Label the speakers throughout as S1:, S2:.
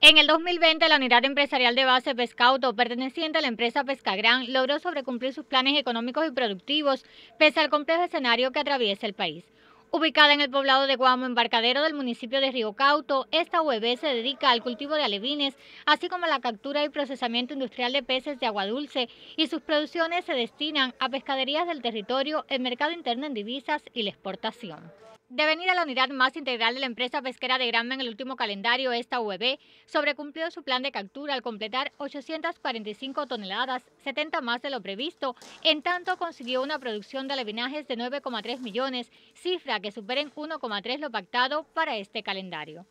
S1: En el 2020, la unidad empresarial de base Pescauto, perteneciente a la empresa Pescagrán, logró sobrecumplir sus planes económicos y productivos, pese al complejo escenario que atraviesa el país. Ubicada en el poblado de Guamo, embarcadero del municipio de Río Cauto, esta UEB se dedica al cultivo de alevines, así como a la captura y procesamiento industrial de peces de agua dulce, y sus producciones se destinan a pescaderías del territorio, el mercado interno en divisas y la exportación. a la unidad más integral de la empresa pesquera de Granma en el último calendario, esta UEB sobrecumplió su plan de captura al completar 845 toneladas, 70 más de lo previsto. En tanto, consiguió una producción de alevinajes de 9,3 millones, cifra que superen 1,3 lo pactado para este calendario.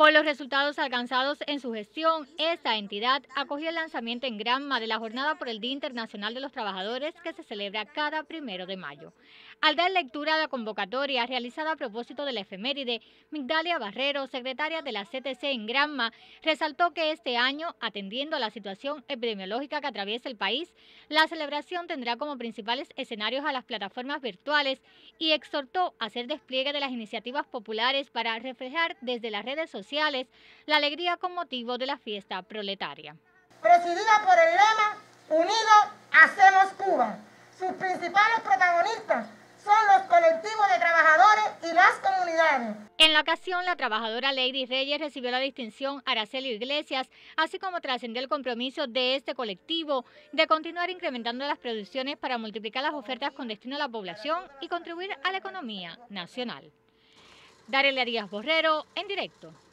S1: Por los resultados alcanzados en su gestión, esta entidad acogió el lanzamiento en Granma de la Jornada por el Día Internacional de los Trabajadores que se celebra cada primero de mayo. Al dar lectura a la convocatoria realizada a propósito de la efeméride, Migdalia Barrero, secretaria de la CTC en Granma, resaltó que este año, atendiendo a la situación epidemiológica que atraviesa el país, la celebración tendrá como principales escenarios a las plataformas virtuales y exhortó a hacer despliegue de las iniciativas populares para reflejar desde las redes sociales la alegría con motivo de la fiesta proletaria.
S2: Presidida por el lema Unidos Hacemos Cuba. Sus principales protagonistas son los colectivos de
S1: trabajadores y las comunidades. En la ocasión, la trabajadora Lady Reyes recibió la distinción Araceli Iglesias, así como trascendió el compromiso de este colectivo de continuar incrementando las producciones para multiplicar las ofertas con destino a la población y contribuir a la economía nacional. Darelia Díaz Borrero, en directo.